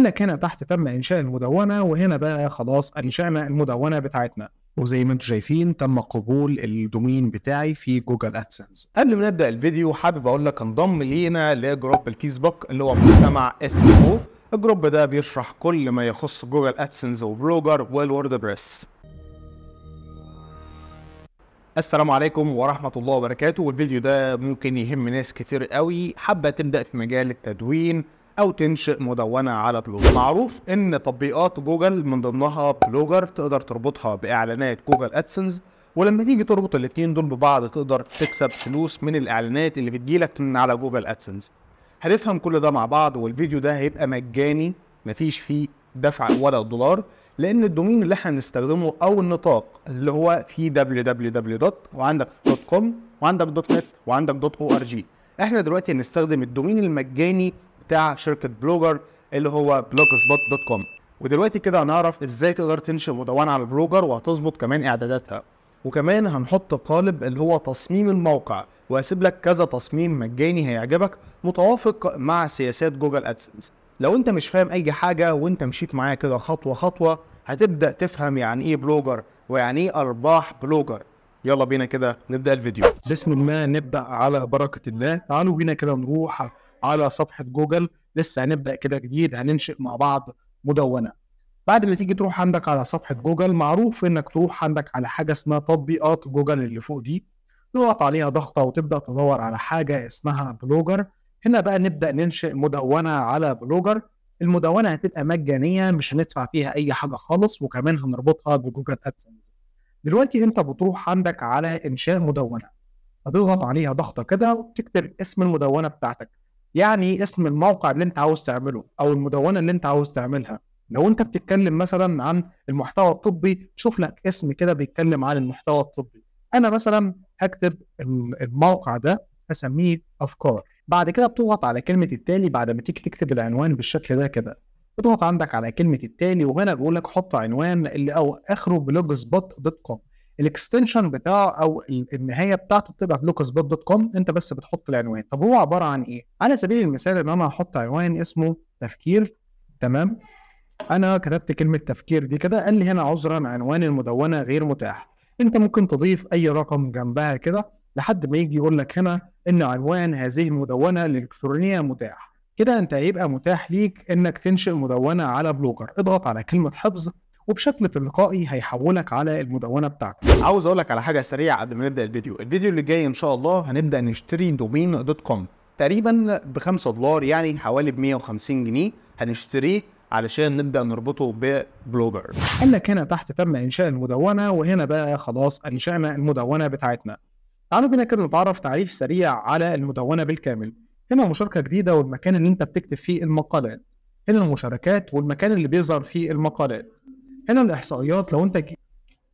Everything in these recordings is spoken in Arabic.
لك هنا تحت تم إنشاء المدونة وهنا بقى خلاص أنشأنا المدونة بتاعتنا وزي ما انتم شايفين تم قبول الدومين بتاعي في جوجل ادسنس قبل ما نبدا الفيديو حابب اقول لك انضم لينا لجروب الفيسبوك اللي هو مجتمع اس او e الجروب ده بيشرح كل ما يخص جوجل ادسنس وبلوجر والورد بريس السلام عليكم ورحمة الله وبركاته والفيديو ده ممكن يهم ناس كتير قوي حابة تبدأ في مجال التدوين او تنشئ مدونه على بلوجر معروف ان تطبيقات جوجل من ضمنها بلوجر تقدر تربطها باعلانات جوجل ادسنس ولما تيجي تربط الاتنين دول ببعض تقدر تكسب فلوس من الاعلانات اللي بتجيلك من على جوجل ادسنس هنفهم كل ده مع بعض والفيديو ده هيبقى مجاني مفيش فيه دفع ولا دولار لان الدومين اللي احنا هنستخدمه او النطاق اللي هو فيه www وعندك دوت كوم وعندك دوت نت وعندك دوت او ار جي احنا دلوقتي هنستخدم الدومين المجاني بتاع شركه بلوجر اللي هو بلوج سبوت دوت كوم ودلوقتي كده هنعرف ازاي تقدر تنشئ مدونه على بلوجر وهتظبط كمان اعداداتها وكمان هنحط قالب اللي هو تصميم الموقع وهسيب لك كذا تصميم مجاني هيعجبك متوافق مع سياسات جوجل ادسنس لو انت مش فاهم اي حاجه وانت مشيت معايا كده خطوه خطوه هتبدا تفهم يعني ايه بلوجر ويعني ايه ارباح بلوجر يلا بينا كده نبدا الفيديو بسم الله نبدا على بركه الله تعالوا بينا كده نروح على صفحه جوجل لسه هنبدا كده جديد هننشئ مع بعض مدونه بعد ما تيجي تروح عندك على صفحه جوجل معروف انك تروح عندك على حاجه اسمها تطبيقات جوجل اللي فوق دي تضغط عليها ضغطه وتبدا تدور على حاجه اسمها بلوجر هنا بقى نبدا ننشئ مدونه على بلوجر المدونه هتبقى مجانيه مش هندفع فيها اي حاجه خالص وكمان هنربطها بجوجل ادسنس دلوقتي انت بتروح عندك على انشاء مدونه هتضغط عليها ضغطه كده وتكتب اسم المدونه بتاعتك يعني اسم الموقع اللي انت عاوز تعمله او المدونه اللي انت عاوز تعملها لو انت بتتكلم مثلا عن المحتوى الطبي شوف لك اسم كده بيتكلم عن المحتوى الطبي انا مثلا هكتب الموقع ده اسميه افكار بعد كده بتضغط على كلمه التالي بعد ما تيجي تكتب العنوان بالشكل ده كده بتضغط عندك على كلمه التالي وهنا بيقول لك حط عنوان اللي او اخره بلوج سبوت دوت كوم الاكستنشن بتاعه او النهايه بتاعته بتبقى لوكس بوت دوت كوم انت بس بتحط العنوان طب هو عباره عن ايه على سبيل المثال ان انا هحط عنوان اسمه تفكير تمام انا كتبت كلمه تفكير دي كده قال لي هنا عذرا عنوان المدونه غير متاح انت ممكن تضيف اي رقم جنبها كده لحد ما يجي يقول لك هنا ان عنوان هذه المدونه الالكترونيه متاح كده انت هيبقى متاح ليك انك تنشئ مدونه على بلوجر اضغط على كلمه حفظ وبشكل تلقائي هيحولك على المدونه بتاعتك عاوز اقول لك على حاجه سريعه قبل ما نبدا الفيديو الفيديو اللي جاي ان شاء الله هنبدا نشتري دومين دوت كوم تقريبا ب 5 دولار يعني حوالي ب 150 جنيه هنشتريه علشان نبدا نربطه ببلوجر قال لك هنا تحت تم انشاء المدونه وهنا بقى خلاص انشانا المدونه بتاعتنا تعالوا بينا كده نتعرف تعريف سريع على المدونه بالكامل هنا مشاركه جديده والمكان اللي انت بتكتب فيه المقالات هنا المشاركات والمكان اللي بيظهر فيه المقالات هنا الاحصائيات لو انت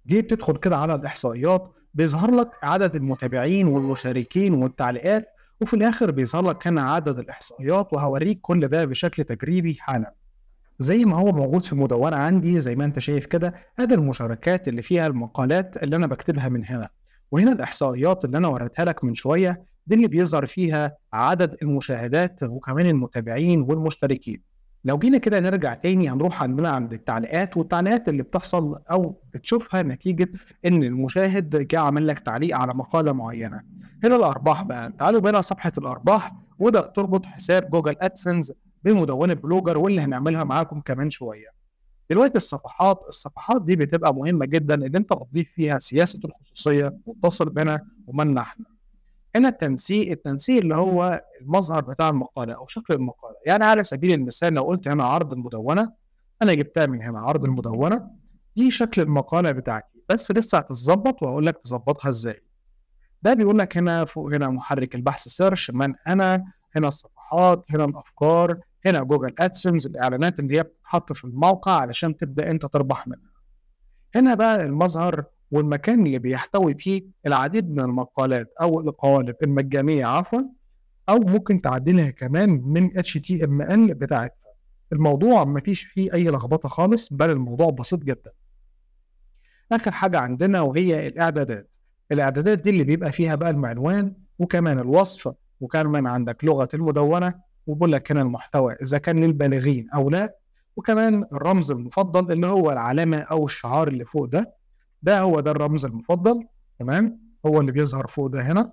جيت تدخل كده على الاحصائيات بيظهر لك عدد المتابعين والمشاركين والتعليقات وفي الاخر بيظهر لك هنا عدد الاحصائيات وهوريك كل ده بشكل تجريبي حالا زي ما هو موجود في المدونة عندي زي ما انت شايف كده ادي المشاركات اللي فيها المقالات اللي انا بكتبها من هنا وهنا الاحصائيات اللي انا وريتها لك من شوية دي اللي بيظهر فيها عدد المشاهدات وكمان المتابعين والمشتركين لو جينا كده نرجع تاني هنروح عندنا عند التعليقات والتعليقات اللي بتحصل او بتشوفها نتيجه ان المشاهد جه عمل لك تعليق على مقاله معينه. هنا الارباح بقى تعالوا بنا صفحه الارباح وده تربط حساب جوجل ادسنس بمدونه بلوجر واللي هنعملها معاكم كمان شويه. دلوقتي الصفحات الصفحات دي بتبقى مهمه جدا ان انت بتضيف فيها سياسه الخصوصيه واتصل بنا ومنا احنا. هنا التنسيق التنسيق اللي هو المظهر بتاع المقاله او شكل المقاله يعني على سبيل المثال لو قلت هنا عرض المدونه انا جبتها من هنا عرض المدونه دي شكل المقاله بتاعتي بس لسه هتتظبط وهقول لك تظبطها ازاي ده بيقول لك هنا فوق هنا محرك البحث سيرش من انا هنا الصفحات هنا الافكار هنا جوجل ادسنس الاعلانات اللي هي بتتحط في الموقع علشان تبدا انت تربح منها هنا بقى المظهر والمكان اللي بيحتوي فيه العديد من المقالات او القوالب المجانيه عفوا او ممكن تعدلها كمان من اتش تي ام ال بتاعتها الموضوع ما فيش فيه اي لخبطه خالص بل الموضوع بسيط جدا اخر حاجه عندنا وهي الاعدادات الاعدادات دي اللي بيبقى فيها بقى المعنوان وكمان الوصف وكمان عندك لغه المدونه وبقول لك هنا المحتوى اذا كان للبالغين او لا وكمان الرمز المفضل اللي هو العلامه او الشعار اللي فوق ده ده هو ده الرمز المفضل تمام هو اللي بيظهر فوق ده هنا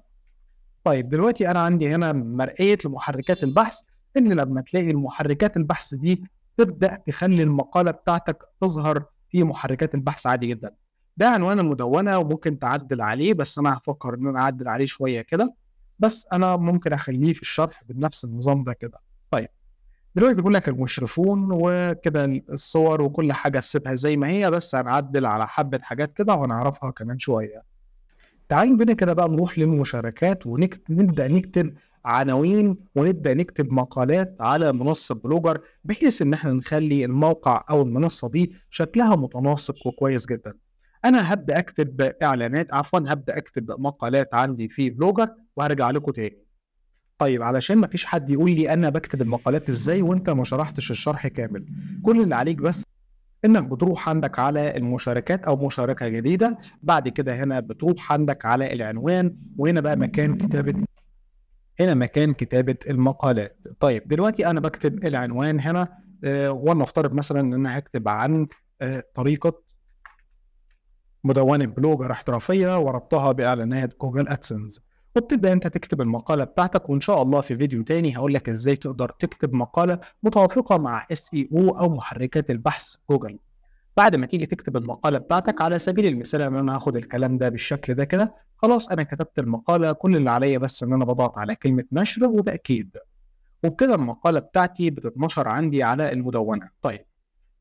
طيب دلوقتي انا عندي هنا مرئيه لمحركات البحث ان لما تلاقي المحركات البحث دي تبدا تخلي المقاله بتاعتك تظهر في محركات البحث عادي جدا ده عنوان المدونه وممكن تعدل عليه بس انا هفكر ان انا اعدل عليه شويه كده بس انا ممكن اخليه في الشرح بنفس النظام ده كده طيب دلوقتي بيقول لك المشرفون وكده الصور وكل حاجه تسيبها زي ما هي بس هنعدل على حبه حاجات كده وهنعرفها كمان شويه تعال بينا كده بقى نروح للمشاركات ونبدا نكتب عناوين ونبدا نكتب مقالات على منصه بلوجر بحيث ان احنا نخلي الموقع او المنصه دي شكلها متناسق وكويس جدا انا هبدا اكتب اعلانات عفوا هبدا اكتب مقالات عندي في بلوجر وهرجع لكم تاني طيب علشان ما فيش حد يقول لي انا بكتب المقالات ازاي وانت ما شرحتش الشرح كامل كل اللي عليك بس انك بتروح عندك على المشاركات او مشاركه جديده بعد كده هنا بتروح عندك على العنوان وهنا بقى مكان كتابه هنا مكان كتابه المقالات طيب دلوقتي انا بكتب العنوان هنا آه ولنفترض مثلا ان انا هكتب عن آه طريقه مدونه بلوجر احترافيه وربطها باعلانات جوجل ادسنس وبتبدا انت تكتب المقاله بتاعتك وان شاء الله في فيديو تاني هقول لك ازاي تقدر تكتب مقاله متوافقه مع اس اي او او محركات البحث جوجل بعد ما تيجي تكتب المقاله بتاعتك على سبيل المثال ان انا هاخد الكلام ده بالشكل ده كده خلاص انا كتبت المقاله كل اللي عليا بس ان انا بضغط على كلمه نشر وتاكيد وبكده المقاله بتاعتي بتتنشر عندي على المدونه طيب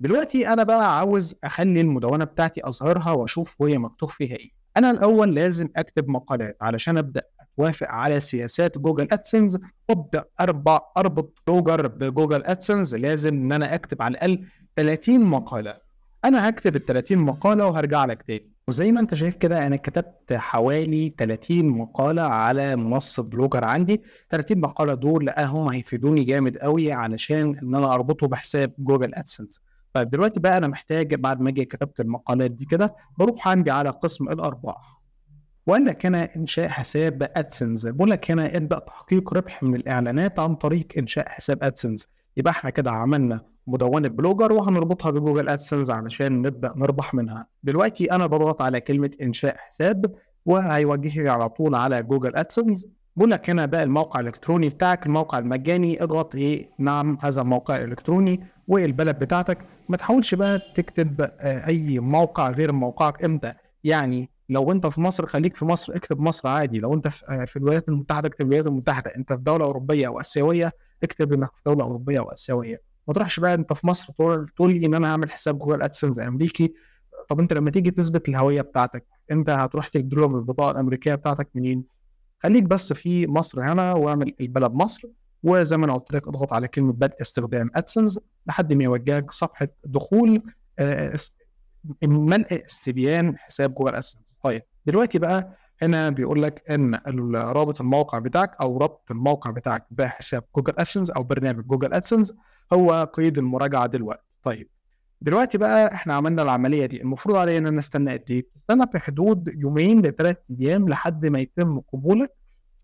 دلوقتي انا بقى عاوز اخلي المدونه بتاعتي اظهرها واشوف وهي مكتوب فيها ايه انا الاول لازم اكتب مقالات علشان ابدا وافق على سياسات جوجل ادسنس وابدا اربع اربط بلوجر بجوجل ادسنس لازم ان انا اكتب على الاقل 30 مقاله انا هكتب ال 30 مقاله وهرجع لك تاني وزي ما انت شايف كده انا كتبت حوالي 30 مقاله على منصه بلوجر عندي 30 مقاله دول هم هيفيدوني جامد قوي علشان ان انا اربطه بحساب جوجل ادسنس فدلوقتي طيب بقى انا محتاج بعد ما اجي كتبت المقالات دي كده بروح عندي على قسم الارباح وقال لك هنا انشاء حساب ادسنس بقول لك هنا ابدا تحقيق ربح من الاعلانات عن طريق انشاء حساب ادسنس يبقى احنا كده عملنا مدونه بلوجر وهنربطها بجوجل ادسنس علشان نبدا نربح منها دلوقتي انا بضغط على كلمه انشاء حساب وهيوجهني على طول على جوجل ادسنس بقول لك هنا بقى الموقع الالكتروني بتاعك الموقع المجاني اضغط ايه نعم هذا الموقع الالكتروني والبلد بتاعتك ما تحاولش بقى تكتب آه، اي موقع غير موقعك امتى يعني لو انت في مصر خليك في مصر اكتب مصر عادي لو انت آه، في الولايات المتحده اكتب الولايات المتحده انت في دوله اوروبيه او اسيويه اكتب انك في دوله اوروبيه او اسيويه ما تروحش بقى انت في مصر تقول لي ان انا هعمل حساب جوجل ادسنس امريكي طب انت لما تيجي تثبت الهويه بتاعتك انت هتروح تجيب لهم البطاقه الامريكيه بتاعتك منين خليك بس في مصر هنا واعمل البلد مصر وزي ما انا قلت لك اضغط على كلمه بدء استخدام ادسنس لحد ما يوجهك صفحه دخول آه، منء استبيان حساب جوجل الاسنس طيب دلوقتي بقى هنا بيقول لك ان رابط الموقع بتاعك او ربط الموقع بتاعك بحساب جوجل ادسنس او برنامج جوجل ادسنس هو قيد المراجعه دلوقتي طيب دلوقتي بقى احنا عملنا العمليه دي المفروض علينا ان نستنى قد ايه تستنى في حدود يومين لثلاث ايام لحد ما يتم قبولك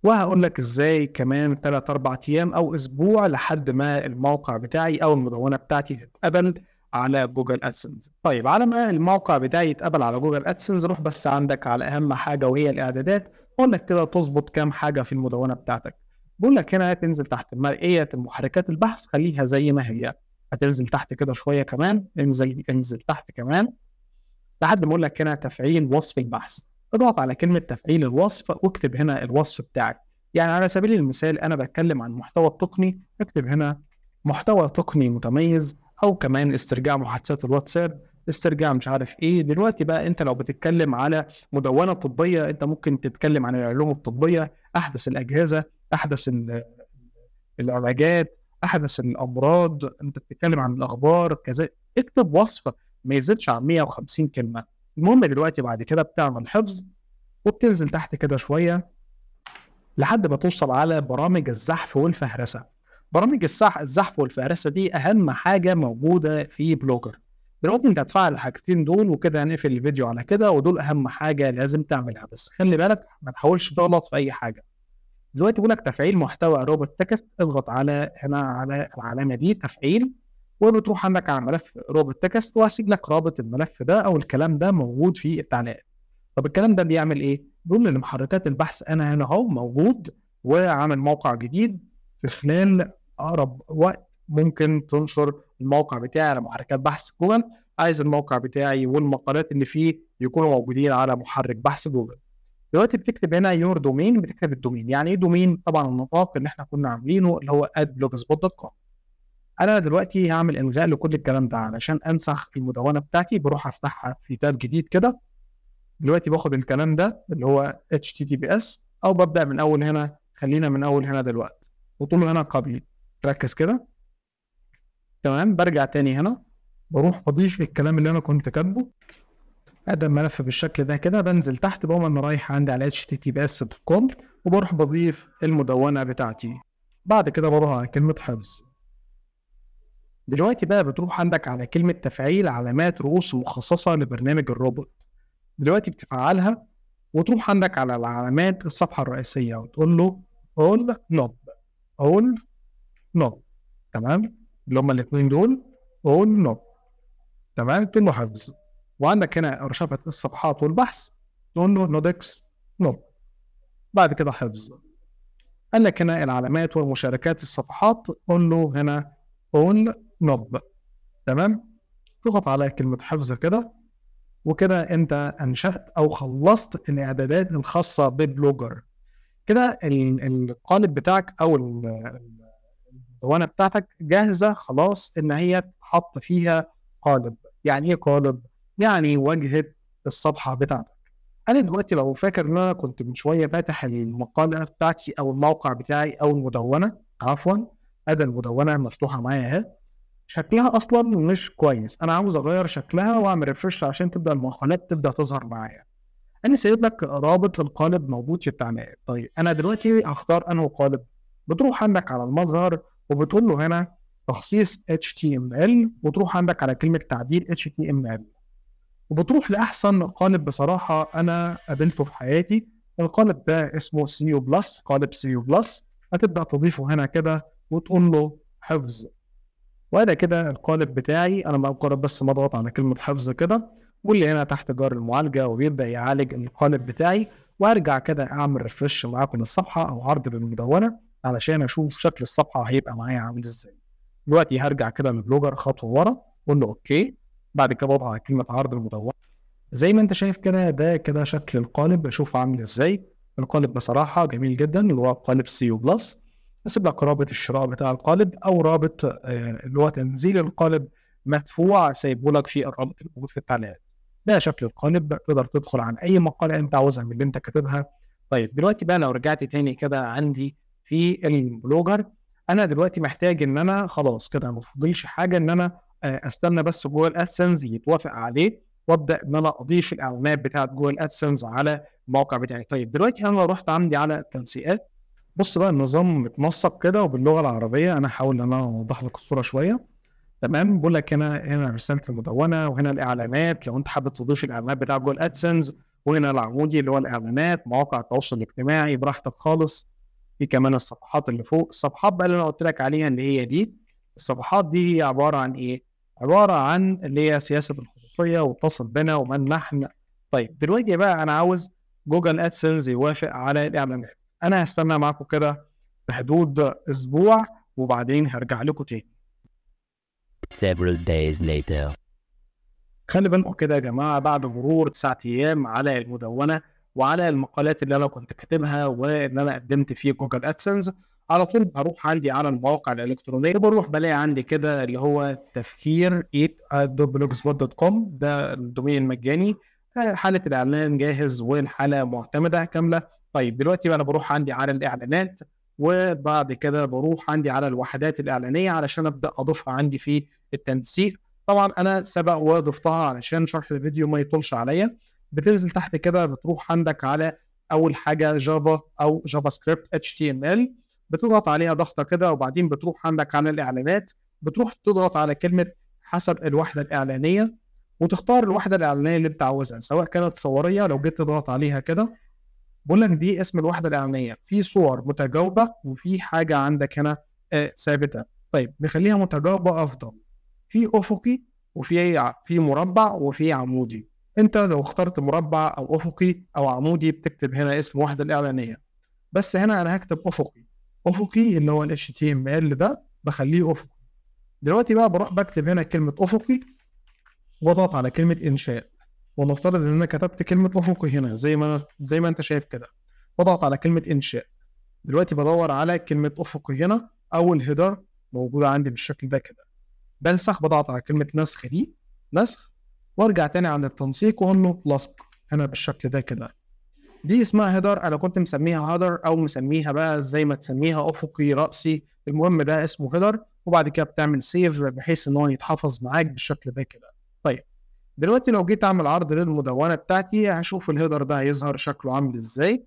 وهقول لك ازاي كمان ثلاث اربع ايام او اسبوع لحد ما الموقع بتاعي او المدونه بتاعتي تتقبل على جوجل ادسنس طيب على ما الموقع بتاعي يتقبل على جوجل ادسنس روح بس عندك على اهم حاجه وهي الاعدادات اقول لك كده تظبط كام حاجه في المدونه بتاعتك بقول لك هنا تنزل تحت مرئيه محركات البحث خليها زي ما هي هتنزل تحت كده شويه كمان انزل انزل تحت كمان لحد ما اقول لك هنا تفعيل وصف البحث اضغط على كلمه تفعيل الوصف واكتب هنا الوصف بتاعك يعني على سبيل المثال انا بتكلم عن محتوى تقني اكتب هنا محتوى تقني متميز او كمان استرجاع محادثات الواتساب استرجاع مش عارف ايه دلوقتي بقى انت لو بتتكلم على مدونه طبيه انت ممكن تتكلم عن العلوم الطبيه احدث الاجهزه احدث العلاجات احدث الامراض انت بتتكلم عن الاخبار كذا اكتب وصفه ما يزيدش عن 150 كلمه المهم دلوقتي بعد كده بتعمل حفظ وبتنزل تحت كده شويه لحد ما توصل على برامج الزحف والفهرسه برامج الصح الزحف والفهرسه دي اهم حاجه موجوده في بلوجر دلوقتي انت هتفعل الحاجتين دول وكده هنقفل الفيديو على كده ودول اهم حاجه لازم تعملها بس خلي بالك ما تحاولش تغلط في اي حاجه دلوقتي بيقول لك تفعيل محتوى روبوت تكست اضغط على هنا على العلامه دي تفعيل وبتروح عندك على ملف روبوت تكست وهسيب لك رابط الملف ده او الكلام ده موجود في التعليقات طب الكلام ده بيعمل ايه بيقول لمحركات البحث انا هنا اهو موجود وعامل موقع جديد في خلال اقرب وقت ممكن تنشر الموقع بتاعي على محركات بحث جوجل عايز الموقع بتاعي والمقالات اللي فيه يكونوا موجودين على محرك بحث جوجل دلوقتي بتكتب هنا يور دومين بتكتب الدومين يعني ايه دومين طبعا النطاق اللي احنا كنا عاملينه اللي هو adblogspot.com انا دلوقتي هعمل الغاء لكل الكلام ده علشان انسخ المدونه بتاعتي بروح افتحها في تاب جديد كده دلوقتي باخد الكلام ده اللي هو HTTPS او ببدا من اول هنا خلينا من اول هنا دلوقتي وطول هنا قبيل ركز كده تمام برجع تاني هنا بروح بضيف الكلام اللي انا كنت كاتبه هذا الملف بالشكل ده كده بنزل تحت بقوم انا رايح عندي على https.com وبروح بضيف المدونه بتاعتي بعد كده بروح على كلمه حفظ دلوقتي بقى بتروح عندك على كلمه تفعيل علامات رؤوس مخصصه لبرنامج الروبوت دلوقتي بتفعلها وتروح عندك على العلامات الصفحه الرئيسيه وتقول له اول نوب اول نوت تمام اللي هم الاثنين دول اون نوت تمام تقول له حفظ وعندك هنا رشافة الصفحات والبحث تقول له نودكس نوت بعد كده حفظ قال لك هنا العلامات والمشاركات الصفحات قول له هنا اون نوب تمام تضغط على كلمة حفظ كده وكده انت انشأت او خلصت الاعدادات الخاصة ببلوجر كده القالب بتاعك او الاسطوانه بتاعتك جاهزه خلاص ان هي تحط فيها قالب يعني ايه قالب يعني واجهه الصفحه بتاعتك انا دلوقتي لو فاكر ان انا كنت من شويه فاتح المقاله بتاعتي او الموقع بتاعي او المدونه عفوا ادي المدونه مفتوحه معايا اهي شكلها اصلا مش كويس انا عاوز اغير شكلها واعمل ريفرش عشان تبدا المقالات تبدا تظهر معايا انا سايب لك رابط القالب موجود في التعليقات طيب انا دلوقتي هختار انه قالب بتروح عندك على المظهر وبتقول له هنا تخصيص HTML وتروح عندك على كلمة تعديل HTML وبتروح لأحسن قالب بصراحة أنا قابلته في حياتي القالب ده اسمه سيو بلس قالب سيو بلس هتبدأ تضيفه هنا كده وتقول له حفظ وأنا كده القالب بتاعي أنا مجرد بس ما أضغط على كلمة حفظ كده واللي هنا تحت جار المعالجة وبيبدأ يعالج القالب بتاعي وأرجع كده أعمل ريفرش معاكم للصفحة أو عرض بالمدونة علشان اشوف شكل الصفحه هيبقى معايا عامل ازاي دلوقتي هرجع كده للبلوجر خطوه ورا قول له اوكي بعد كده بضع على كلمه عرض المدونه زي ما انت شايف كده ده كده شكل القالب بشوفه عامل ازاي القالب بصراحه جميل جدا اللي هو قالب سي بلس اسيب لك رابط الشراء بتاع القالب او رابط آه، اللي هو تنزيل القالب مدفوع سايبه لك في الرابط الموجود في التعليقات ده شكل القالب تقدر تدخل عن اي مقاله انت عاوزها من اللي انت كاتبها طيب دلوقتي بقى لو رجعت تاني كده عندي في البلوجر انا دلوقتي محتاج ان انا خلاص كده ما فضلش حاجه ان انا آه، استنى بس جوجل ادسنس يتوافق عليه وابدا ان انا اضيف الاعلانات بتاعه جوجل ادسنس على الموقع بتاعي طيب دلوقتي انا لو رحت عندي على التنسيقات بص بقى النظام متنسق كده وباللغه العربيه انا هحاول ان انا اوضح لك الصوره شويه تمام بقول لك هنا هنا رساله المدونه وهنا الاعلانات لو انت حابب تضيف الاعلانات بتاع جوجل ادسنس وهنا العمودي اللي هو الاعلانات مواقع التواصل الاجتماعي براحتك خالص في كمان الصفحات اللي فوق الصفحات بقى اللي انا قلت لك عليها اللي هي دي الصفحات دي هي عباره عن ايه عباره عن اللي هي سياسه الخصوصيه واتصل بنا ومن نحن طيب دلوقتي بقى انا عاوز جوجل ادسنس يوافق على الاعلانات انا هستنى معاكم كده في حدود اسبوع وبعدين هرجع لكم تاني several days later خلي بالكم كده يا جماعه بعد مرور 9 ايام على المدونه وعلى المقالات اللي انا كنت كاتبها وان انا قدمت في جوجل ادسنس على طول بروح عندي على المواقع الالكترونيه بروح بلاقي عندي كده اللي هو تفكير ايت دوت كوم ده الدومين المجاني آه، حاله الاعلان جاهز والحاله معتمده كامله طيب دلوقتي انا بروح عندي على الاعلانات وبعد كده بروح عندي على الوحدات الاعلانيه علشان ابدا اضيفها عندي في التنسيق طبعا انا سبق وضفتها علشان شرح الفيديو ما يطولش عليا بتنزل تحت كده بتروح عندك على اول حاجه جافا او جافا سكريبت اتش تي ام ال بتضغط عليها ضغطه كده وبعدين بتروح عندك على الاعلانات بتروح تضغط على كلمه حسب الوحده الاعلانيه وتختار الوحده الاعلانيه اللي انت عاوزها سواء كانت صوريه لو جيت تضغط عليها كده بقول لك دي اسم الوحده الاعلانيه في صور متجاوبه وفي حاجه عندك هنا آه، ثابته طيب نخليها متجاوبه افضل في افقي وفي في مربع وفي عمودي انت لو اخترت مربع او افقي او عمودي بتكتب هنا اسم واحده الاعلانيه بس هنا انا هكتب افقي افقي اللي هو ال HTML ده بخليه افقي دلوقتي بقى بروح بكتب هنا كلمه افقي واضغط على كلمه انشاء ونفترض ان انا كتبت كلمه افقي هنا زي ما زي ما انت شايف كده واضغط على كلمه انشاء دلوقتي بدور على كلمه افقي هنا او الهيدر موجوده عندي بالشكل ده كده بنسخ بضغط على كلمه نسخ دي نسخ وارجع تاني عند التنسيق واقول له لصق هنا بالشكل ده كده دي اسمها هيدر انا كنت مسميها هيدر او مسميها بقى زي ما تسميها افقي راسي المهم ده اسمه هيدر وبعد كده بتعمل سيف بحيث ان هو يتحفظ معاك بالشكل ده كده طيب دلوقتي لو جيت اعمل عرض للمدونه بتاعتي هشوف الهيدر ده هيظهر شكله عامل ازاي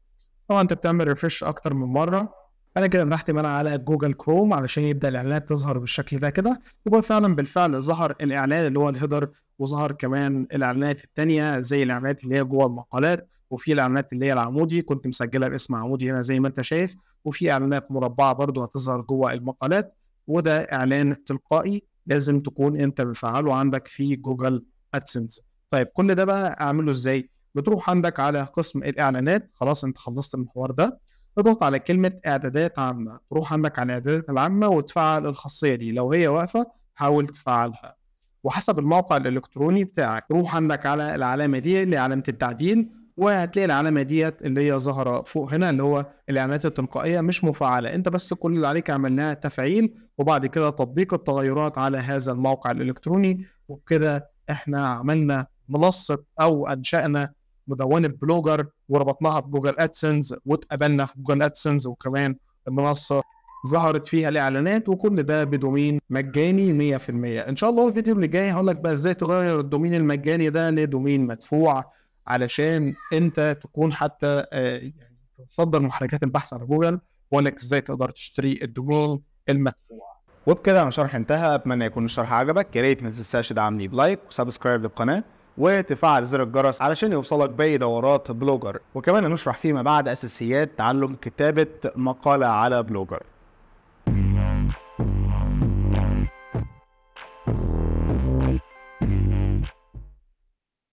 طبعا انت بتعمل ريفرش اكتر من مره انا كده فتحت من على جوجل كروم علشان يبدا الاعلانات تظهر بالشكل ده كده وبقى فعلا بالفعل ظهر الاعلان اللي هو الهيدر وظهر كمان الاعلانات التانية زي الاعلانات اللي هي جوه المقالات وفي الاعلانات اللي هي العمودي كنت مسجلها باسم عمودي هنا زي ما انت شايف وفي اعلانات مربعه برضو هتظهر جوه المقالات وده اعلان تلقائي لازم تكون انت مفعله عندك في جوجل ادسنس طيب كل ده بقى اعمله ازاي بتروح عندك على قسم الاعلانات خلاص انت خلصت الحوار ده اضغط على كلمه اعدادات عامه تروح عندك على الاعدادات العامه وتفعل الخاصيه دي لو هي واقفه حاول تفعلها وحسب الموقع الالكتروني بتاعك روح عندك على العلامه دي اللي علامه التعديل وهتلاقي العلامه ديت اللي هي ظاهره فوق هنا اللي هو الاعلانات التلقائيه مش مفعله انت بس كل اللي عليك عملناها تفعيل وبعد كده تطبيق التغيرات على هذا الموقع الالكتروني وبكده احنا عملنا منصه او انشانا مدونه بلوجر وربطناها بجوجل ادسنس واتقابلنا في جوجل ادسنس وكمان المنصه ظهرت فيها الاعلانات وكل ده بدومين مجاني 100% ان شاء الله الفيديو اللي جاي هقول لك بقى ازاي تغير الدومين المجاني ده لدومين مدفوع علشان انت تكون حتى آه، يعني تصدر محركات البحث على جوجل واقول لك ازاي تقدر تشتري الدومين المدفوع وبكده انا شرح انتهى اتمنى يكون الشرح عجبك يا ريت ما تنساش تدعمني بلايك وسبسكرايب للقناه وتفعل زر الجرس علشان يوصلك باقي دورات بلوجر وكمان هنشرح فيما بعد اساسيات تعلم كتابه مقاله على بلوجر